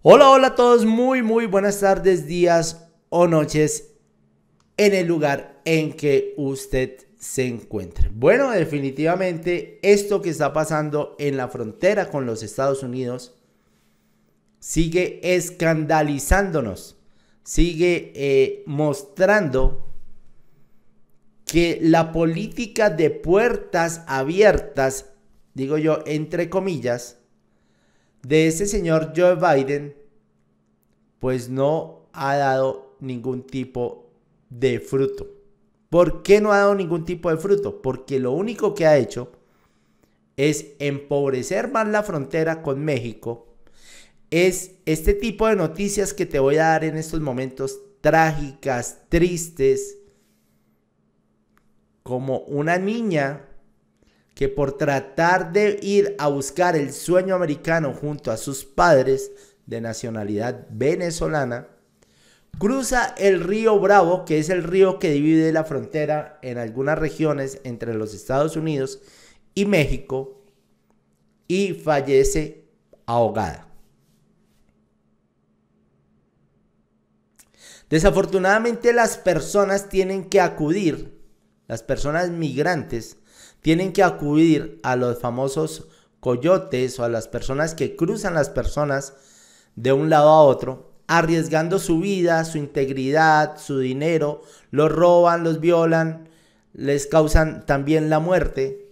Hola, hola a todos, muy, muy buenas tardes, días o noches en el lugar en que usted se encuentre. Bueno, definitivamente esto que está pasando en la frontera con los Estados Unidos sigue escandalizándonos, sigue eh, mostrando que la política de puertas abiertas, digo yo, entre comillas, de ese señor Joe Biden, pues no ha dado ningún tipo de fruto. ¿Por qué no ha dado ningún tipo de fruto? Porque lo único que ha hecho es empobrecer más la frontera con México. Es este tipo de noticias que te voy a dar en estos momentos trágicas, tristes, como una niña que por tratar de ir a buscar el sueño americano junto a sus padres de nacionalidad venezolana, cruza el río Bravo, que es el río que divide la frontera en algunas regiones entre los Estados Unidos y México, y fallece ahogada. Desafortunadamente las personas tienen que acudir las personas migrantes tienen que acudir a los famosos coyotes o a las personas que cruzan las personas de un lado a otro, arriesgando su vida, su integridad, su dinero, los roban, los violan, les causan también la muerte.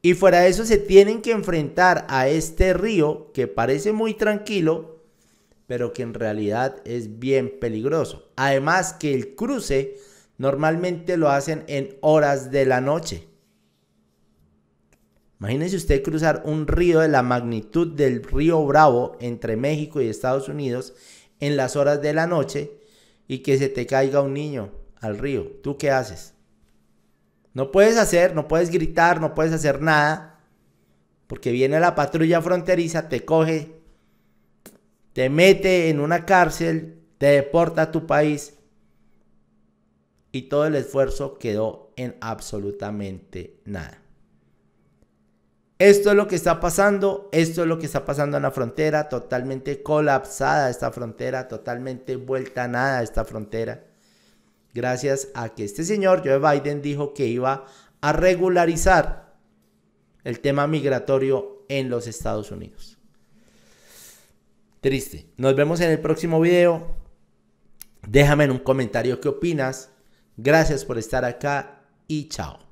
Y fuera de eso se tienen que enfrentar a este río que parece muy tranquilo, pero que en realidad es bien peligroso. Además que el cruce Normalmente lo hacen en horas de la noche. Imagínese usted cruzar un río de la magnitud del río Bravo entre México y Estados Unidos en las horas de la noche y que se te caiga un niño al río. ¿Tú qué haces? No puedes hacer, no puedes gritar, no puedes hacer nada. Porque viene la patrulla fronteriza, te coge, te mete en una cárcel, te deporta a tu país y todo el esfuerzo quedó en absolutamente nada. Esto es lo que está pasando, esto es lo que está pasando en la frontera, totalmente colapsada esta frontera, totalmente vuelta a nada esta frontera. Gracias a que este señor Joe Biden dijo que iba a regularizar el tema migratorio en los Estados Unidos. Triste. Nos vemos en el próximo video. Déjame en un comentario qué opinas Gracias por estar acá y chao.